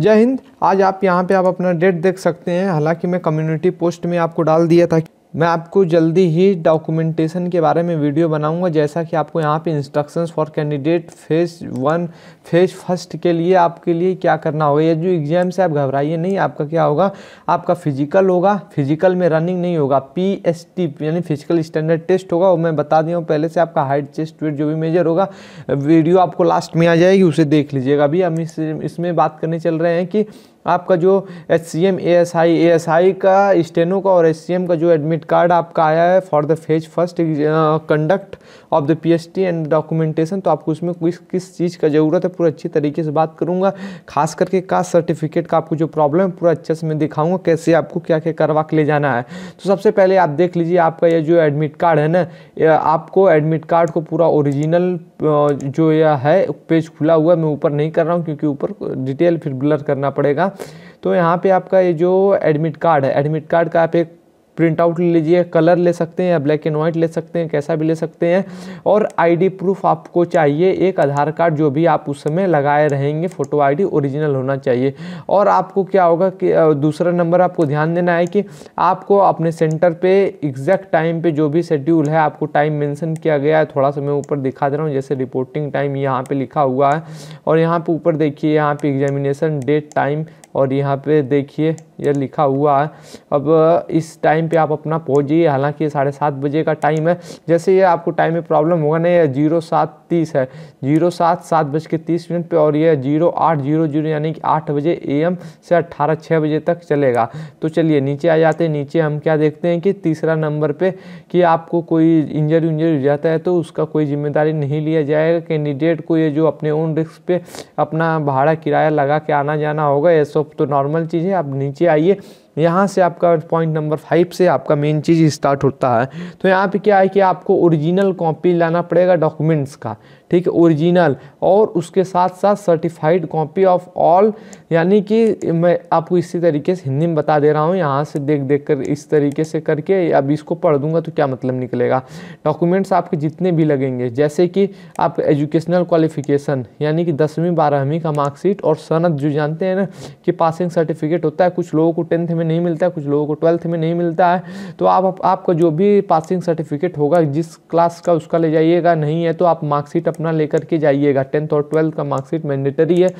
जय हिंद आज आप यहाँ पे आप अपना डेट देख सकते हैं हालांकि मैं कम्युनिटी पोस्ट में आपको डाल दिया था मैं आपको जल्दी ही डॉक्यूमेंटेशन के बारे में वीडियो बनाऊंगा जैसा कि आपको यहाँ पे instructions for candidate phase one phase first के लिए आपके लिए क्या करना होगा ये जो एग्ज़ाम से आप घबराइए नहीं आपका क्या होगा आपका फिजिकल होगा फिजिकल में रनिंग नहीं होगा पी एस टी यानी फिजिकल स्टैंडर्ड टेस्ट होगा वो मैं बता दिया हूँ पहले से आपका हाइट चेस्ट वेट जो भी मेजर होगा वीडियो आपको लास्ट में आ जाएगी उसे देख लीजिएगा अभी हम इसमें बात करने चल रहे हैं कि आपका जो H C M A S I A S I का स्टेनो का और एच सी एम का जो एडमिट कार्ड आपका आया है for the phase first conduct of the P H T and documentation तो आपको उसमें किस किस चीज़ का ज़रूरत है पूरा अच्छी तरीके से बात करूँगा खास करके कास्ट सर्टिफिकेट का आपको जो प्रॉब्लम है पूरा अच्छे से मैं दिखाऊँगा कैसे आपको क्या क्या करवा के ले जाना है तो सबसे पहले आप देख लीजिए आपका ये जो एडमिट कार्ड है ना आपको एडमिट कार्ड को पूरा ओरिजिनल जो यह है पेज खुला हुआ मैं ऊपर नहीं कर रहा हूँ क्योंकि ऊपर डिटेल फिर ब्लर करना पड़ेगा तो यहाँ पे आपका ये जो एडमिट कार्ड है एडमिट कार्ड का आप एक प्रिंट आउट ले लीजिए कलर ले सकते हैं या ब्लैक एंड वाइट ले सकते हैं कैसा भी ले सकते हैं और आईडी प्रूफ आपको चाहिए एक आधार कार्ड जो भी आप उस समय लगाए रहेंगे फ़ोटो आईडी ओरिजिनल होना चाहिए और आपको क्या होगा कि दूसरा नंबर आपको ध्यान देना है कि आपको अपने सेंटर पे एग्जैक्ट टाइम पे जो भी शेड्यूल है आपको टाइम मैंसन किया गया है थोड़ा सा मैं ऊपर दिखा दे रहा हूँ जैसे रिपोर्टिंग टाइम यहाँ पर लिखा हुआ है और यहाँ पर ऊपर देखिए यहाँ पर एग्जामिनेशन डेट टाइम और यहाँ पे देखिए ये लिखा हुआ है अब इस टाइम पे आप अपना पहुँचिए हालांकि ये साढ़े सात बजे का टाइम है जैसे ये आपको टाइम में प्रॉब्लम होगा नहीं जीरो सात तीस है जीरो सात सात बज के तीस मिनट पर और ये जीरो आठ जीरो जीरो यानी कि आठ बजे एम से अट्ठारह छः बजे तक चलेगा तो चलिए नीचे आ जाते हैं नीचे हम क्या देखते हैं कि तीसरा नंबर पर कि आपको कोई इंजरी उंजरी हो जाता है तो उसका कोई जिम्मेदारी नहीं लिया जाएगा कैंडिडेट को ये जो अपने ओन रिस्क पर अपना भाड़ा किराया लगा के आना जाना होगा ये तो नॉर्मल चीज़ है आप नीचे आइए यहाँ से आपका पॉइंट नंबर फाइव से आपका मेन चीज़ स्टार्ट होता है तो यहाँ पे क्या है कि आपको ओरिजिनल कॉपी लाना पड़ेगा डॉक्यूमेंट्स का ठीक है ओरिजिनल और उसके साथ साथ सर्टिफाइड कॉपी ऑफ ऑल यानी कि मैं आपको इसी तरीके से हिंदी में बता दे रहा हूँ यहाँ से देख देख कर इस तरीके से करके अब इसको पढ़ दूंगा तो क्या मतलब निकलेगा डॉक्यूमेंट्स आपके जितने भी लगेंगे जैसे कि आप एजुकेशनल क्वालिफिकेशन यानी कि दसवीं बारहवीं का मार्कशीट और सनत जो जानते हैं ना कि पासिंग सर्टिफिकेट होता है कुछ लोगों को टेंथ में नहीं मिलता है कुछ लोगों को ट्वेल्थ में नहीं मिलता है तो आप, आपका जो भी पासिंग सर्टिफिकेट होगा जिस क्लास का उसका ले जाइएगा नहीं है तो आप मार्कशीट अपना लेकर के जाइएगा टेंथ और ट्वेल्थ का मार्कशीट मैंडेटरी है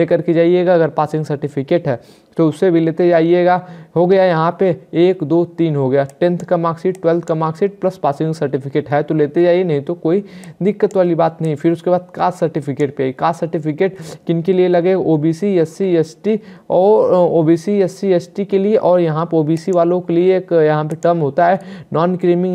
लेकर के जाइएगा अगर पासिंग सर्टिफिकेट है तो उससे भी लेते जाइएगा हो गया यहाँ पे एक दो तीन हो गया टेंथ का मार्कशीट ट्वेल्थ का मार्कशीट प्लस पासिंग सर्टिफिकेट है तो लेते जाइए नहीं तो कोई दिक्कत वाली बात नहीं फिर उसके बाद कास्ट सर्टिफिकेट पे कास्ट सर्टिफिकेट किन के लिए लगे ओबीसी एससी एसटी और ओबीसी एससी एसटी के लिए और यहाँ पर ओबीसी वालों के लिए एक यहाँ पे टर्म होता है non creamy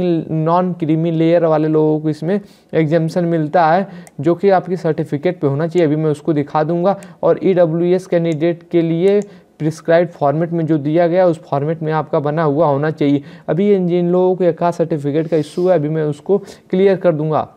non creamy layer वाले लोगों को इसमें एग्जामेशन मिलता है जो कि आपकी सर्टिफिकेट पे होना चाहिए अभी मैं उसको दिखा दूंगा और ई e कैंडिडेट के लिए प्रिस्क्राइब फॉर्मेट में जो दिया गया उस फॉर्मेट में आपका बना हुआ होना चाहिए अभी जिन लोगों को एक सर्टिफिकेट का इशू है अभी मैं उसको क्लियर कर दूंगा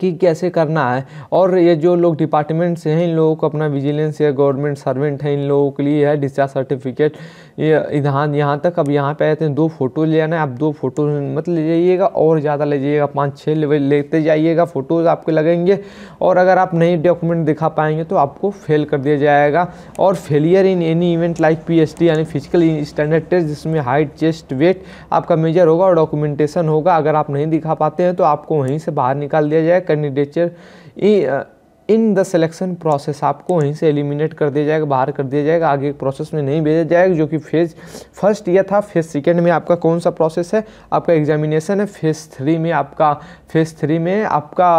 कि कैसे करना है और ये जो लोग डिपार्टमेंट से हैं इन लोगों को अपना विजिलेंस या गवर्नमेंट सर्वेंट है इन लोगों के लिए है डिस्चार्ज सर्टिफिकेट ये इधान यहाँ तक अब यहाँ पे आते तो हैं दो फ़ोटो ले आना है आप दो फ़ोटो मत ले जाइएगा और ज़्यादा ले जाइएगा पाँच छः लेवल लेते जाइएगा फ़ोटोज़ आपके लगेंगे और अगर आप नई डॉक्यूमेंट दिखा पाएंगे तो आपको फेल कर दिया जाएगा और failure in any event like P यानी फिजिकल स्टैंडर्ड टेस्ट जिसमें हाइट चेस्ट वेट आपका मेजर होगा और डॉक्यूमेंटेशन होगा अगर आप नहीं दिखा पाते हैं तो आपको वहीं से बाहर निकाल दिया जाएगा जाएगा candidature in the selection process आपको वहीं से एलिमिनेट कर दिया जाएगा बाहर कर दिया जाएगा आगे प्रोसेस में नहीं भेजा जाएगा जो कि फेज फर्स्ट ईयर था फेज सेकेंड में आपका कौन सा प्रोसेस है आपका एग्जामिनेशन है फेज थ्री में आपका फेज थ्री में आपका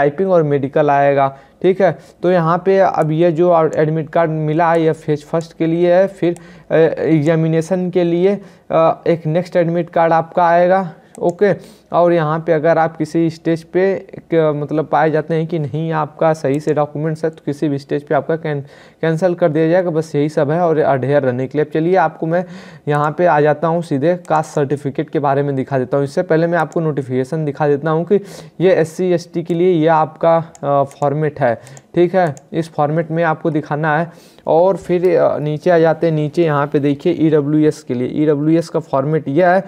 टाइपिंग और मेडिकल आएगा ठीक है तो यहाँ पे अब ये जो एडमिट कार्ड मिला है यह फेज फर्स्ट के लिए है फिर एग्जामिनेशन uh, के लिए uh, एक नेक्स्ट एडमिट कार्ड आपका आएगा ओके और यहाँ पे अगर आप किसी स्टेज पे मतलब पाए जाते हैं कि नहीं आपका सही से डॉक्यूमेंट्स है तो किसी भी स्टेज पे आपका कैं कैंसिल कर दिया जाएगा बस यही सब है और अडेयर रहने के लिए चलिए आपको मैं यहाँ पे आ जाता हूँ सीधे कास्ट सर्टिफिकेट के बारे में दिखा देता हूँ इससे पहले मैं आपको नोटिफिकेशन दिखा देता हूँ कि ये एस सी के लिए यह आपका फॉर्मेट है ठीक है इस फॉर्मेट में आपको दिखाना है और फिर नीचे आ जाते हैं नीचे यहाँ पे देखिए ई डब्ल्यू एस के लिए ई डब्ल्यू एस का फॉर्मेट यह है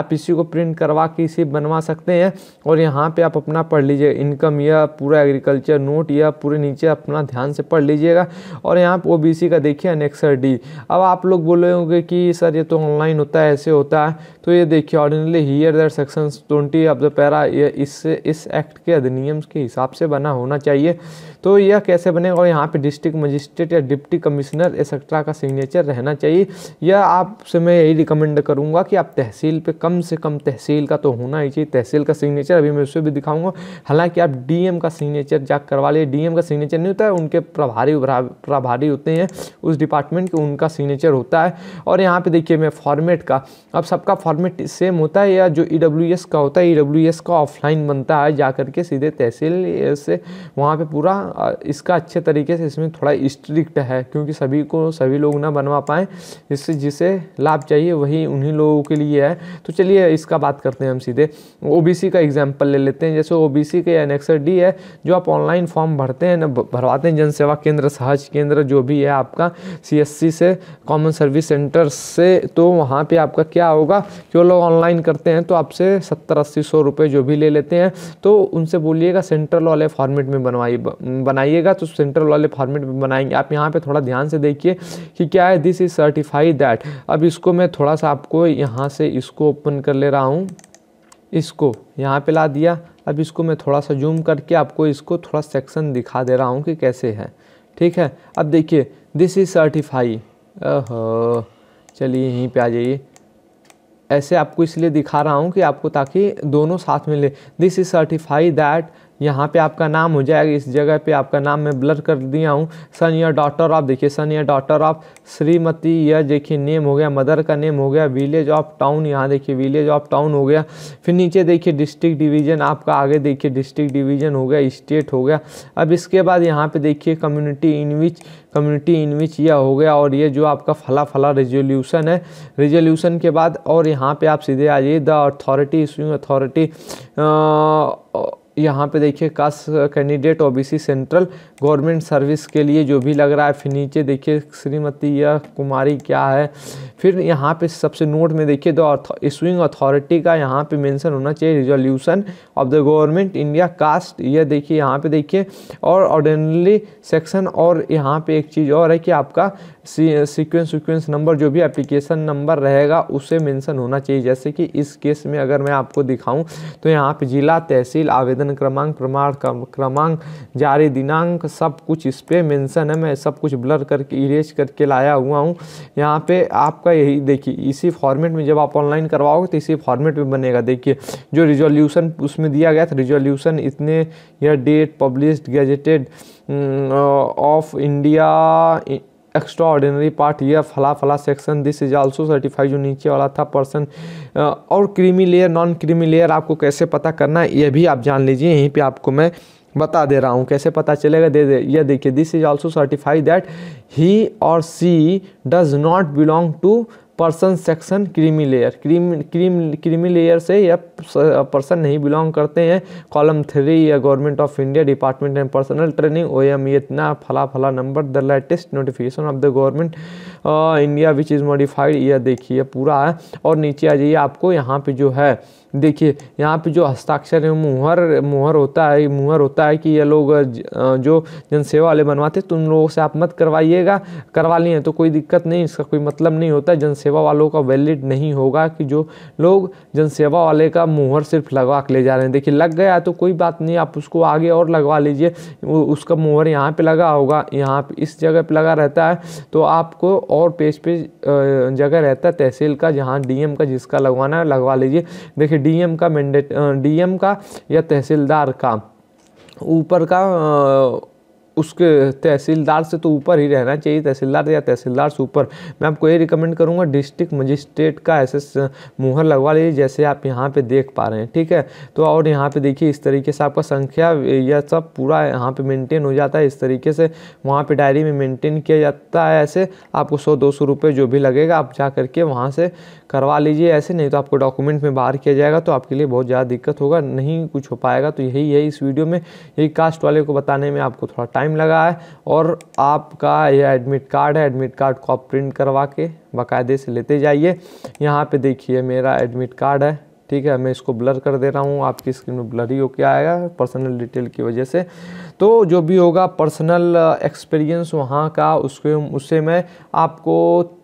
आप इसी को प्रिंट करवा के इसे बनवा सकते हैं और यहाँ पे आप अपना पढ़ लीजिए इनकम या पूरा एग्रीकल्चर नोट या पूरे नीचे अपना ध्यान से पढ़ लीजिएगा और यहाँ ओ बी सी का देखिए अनेक्सर डी अब आप लोग बोल रहे होंगे कि सर ये तो ऑनलाइन होता है ऐसे होता है तो ये देखिए ordinarily hereunder section twenty of the para इससे इस एक्ट के अधिनियम के हिसाब से बना होना चाहिए तो ये यह कैसे बनेगा और यहाँ पे डिस्ट्रिक्ट मजिस्ट्रेट या डिप्टी कमिश्नर एक्सेट्रा का सिग्नेचर रहना चाहिए यह आपसे मैं यही रिकमेंड करूँगा कि आप तहसील पे कम से कम तहसील का तो होना ही चाहिए तहसील का सिग्नेचर अभी मैं उसे भी दिखाऊंगा हालांकि आप डीएम का सिग्नेचर जाग करवा लिए डीएम का सिग्नेचर नहीं होता है उनके प्रभारी प्रभारी होते हैं उस डिपार्टमेंट के उनका सिग्नेचर होता है और यहाँ पर देखिए मैं फॉर्मेट का अब सबका फॉर्मेट सेम होता है या जो ई e का होता है ई e का ऑफलाइन बनता है जा करके सीधे तहसील से वहाँ पर पूरा इसका अच्छे तरीके से इसमें थोड़ा स्ट्रिक्ट है क्योंकि सभी को सभी लोग ना बनवा पाएँ इससे जिसे लाभ चाहिए वही उन्हीं लोगों के लिए है तो चलिए इसका बात करते हैं हम सीधे ओ का एग्जाम्पल ले लेते हैं जैसे ओ के एनेक्सर डी है जो आप ऑनलाइन फॉर्म भरते हैं ना भरवाते हैं जनसेवा केंद्र सहज केंद्र जो भी है आपका सी से कॉमन सर्विस सेंटर से तो वहाँ पर आपका क्या होगा जो लोग ऑनलाइन करते हैं तो आपसे सत्तर अस्सी सौ रुपये जो भी ले लेते हैं तो उनसे बोलिएगा सेंट्रल वाले फॉर्मेट में बनवाई बनाए बनाइएगा तो सेंट्रल वाले फॉर्मेट में बनाएंगे आप यहाँ पे थोड़ा ध्यान से देखिए कि क्या है दिस इज़ सर्टिफाइड दैट अब इसको मैं थोड़ा सा आपको यहाँ से इसको ओपन कर ले रहा हूँ इसको यहाँ पे ला दिया अब इसको मैं थोड़ा सा जूम करके आपको इसको थोड़ा सेक्शन दिखा दे रहा हूँ कि कैसे है ठीक है अब देखिए दिस इज़ सर्टिफाई ओहो चलिए यहीं पे आ जाइए ऐसे आपको इसलिए दिखा रहा हूँ कि आपको ताकि दोनों साथ मिले दिस इज़ सर्टिफाई दैट यहाँ पे आपका नाम हो जाएगा इस जगह पे आपका नाम मैं ब्लर कर दिया हूँ सन या डॉटर ऑफ देखिए सन या डॉटर ऑफ श्रीमती यह देखिए नेम हो गया मदर का नेम हो गया विलेज ऑफ टाउन यहाँ देखिए विलेज ऑफ टाउन हो गया फिर नीचे देखिए डिस्ट्रिक्ट डिवीजन आपका आगे देखिए डिस्ट्रिक्ट डिवीजन हो गया स्टेट हो गया अब इसके बाद यहाँ पे देखिए community in which community in विच यह हो गया और ये जो आपका फला फला रेजोल्यूशन है रेजोल्यूशन के बाद और यहाँ पर आप सीधे आ जाइए द अथॉरिटी इशूइंग अथॉरिटी यहाँ पे देखिए caste candidate OBC central government service के लिए जो भी लग रहा है फिर नीचे देखिए श्रीमती या कुमारी क्या है फिर यहाँ पे सबसे नोट में देखिए दो इशूइंग अथॉरिटी का यहाँ पे मेंशन होना चाहिए resolution of the government India caste ये देखिए यहाँ पे देखिए और ऑर्डिनली सेक्शन और यहाँ पे एक चीज़ और है कि आपका सिक्वेंस सिक्वेंस नंबर जो भी एप्लीकेशन नंबर रहेगा उसे मैंसन होना चाहिए जैसे कि इस केस में अगर मैं आपको दिखाऊँ तो यहाँ पर जिला तहसील आवेदन आवेदन क्रमांक प्रमाण क्रमांक जारी दिनांक सब कुछ इस पर मैंसन है मैं सब कुछ ब्लर करके इरेज करके लाया हुआ हूँ यहाँ पे आपका यही देखिए इसी फॉर्मेट में जब आप ऑनलाइन करवाओगे तो इसी फॉर्मेट में बनेगा देखिए जो रिजोल्यूशन उसमें दिया गया था रिजोल्यूशन इतने या date publish gazetted of India extraordinary part या फला फला section this is also certified जो नीचे वाला था पर्सन और creamy layer non creamy layer आपको कैसे पता करना है ये भी आप जान लीजिए यहीं पे आपको मैं बता दे रहा हूँ कैसे पता चलेगा दे दे यह देखिए this is also certified that he और she does not belong to person section creamy layer cream cream creamy layer से या पर्सन नहीं बिलोंग करते हैं कॉलम थ्री या government of India department and personnel training O M ये इतना फला फला number the latest notification of the government India which is modified यह देखिए पूरा है और नीचे आ जाइए आपको यहाँ पे जो है देखिए यहाँ पे जो हस्ताक्षर है मुहर मुहर होता है मुहर होता है कि ये लोग जो जनसेवा वाले बनवाते तो उन लोगों से आप मत करवाइएगा करवा लिए तो कोई दिक्कत नहीं इसका कोई मतलब नहीं होता जनसेवा वालों का वैलिड नहीं होगा कि जो लोग जनसेवा वाले का मुहर सिर्फ लगवा के ले जा रहे हैं देखिए लग गया तो कोई बात नहीं आप उसको आगे और लगवा लीजिए उसका मुहर यहाँ पर लगा होगा यहाँ पर इस जगह पर लगा रहता है तो आपको और पेज पे जगह रहता है तहसील का जहाँ डी का जिसका लगवाना है लगवा लीजिए देखिए डीएम का मैंडेट डीएम का या तहसीलदार का ऊपर का उसके तहसीलदार से तो ऊपर ही रहना चाहिए तहसीलदार या तहसीलदार से ऊपर मैं आपको ये रिकमेंड करूँगा डिस्ट्रिक्ट मजिस्ट्रेट का ऐसे मुहर लगवा लीजिए जैसे आप यहाँ पे देख पा रहे हैं ठीक है तो और यहाँ पे देखिए इस तरीके से आपका संख्या यह सब पूरा यहाँ पे मेंटेन हो जाता है इस तरीके से वहाँ पर डायरी में मेनटेन किया जाता है ऐसे आपको सौ दो सौ रुपये जो भी लगेगा आप जा करके वहाँ से करवा लीजिए ऐसे नहीं तो आपको डॉक्यूमेंट में बाहर किया जाएगा तो आपके लिए बहुत ज़्यादा दिक्कत होगा नहीं कुछ हो पाएगा तो यही है इस वीडियो में यही कास्ट वाले को बताने में आपको थोड़ा टाइम टाइम लगा है और आपका यह एडमिट कार्ड है एडमिट कार्ड को आप प्रिंट करवा के बाकायदे से लेते जाइए यहाँ पे देखिए मेरा एडमिट कार्ड है ठीक है मैं इसको ब्लर कर दे रहा हूँ आपकी स्क्रीन में ब्लर ही होके आएगा पर्सनल डिटेल की वजह से तो जो भी होगा पर्सनल एक्सपीरियंस uh, वहाँ का उसके उससे मैं आपको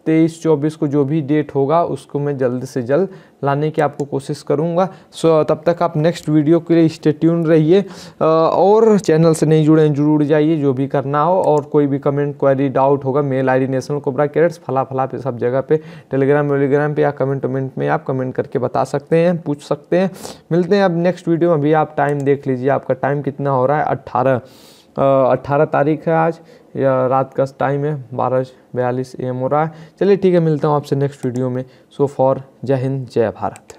तेईस चौबीस को जो भी डेट होगा उसको मैं जल्द से जल्द लाने की आपको कोशिश करूँगा सो तब तक आप नेक्स्ट वीडियो के लिए स्टेट्यून रहिए और चैनल से नहीं जुड़े जुड़ जाइए जो भी करना हो और कोई भी कमेंट क्वेरी डाउट होगा mail I D national cobra carats फला फला पे सब जगह पे टेलीग्राम वेलीग्राम पे या कमेंट वमेंट में आप कमेंट करके बता सकते हैं पूछ सकते हैं मिलते हैं अब नेक्स्ट वीडियो में अभी आप टाइम देख लीजिए आपका टाइम कितना हो रहा है अट्ठारह अट्ठारह तारीख है आज या रात का टाइम है बारह बयालीस एम हो रहा है चलिए ठीक है मिलता हूँ आपसे नेक्स्ट वीडियो में सो फॉर जय हिंद जय भारत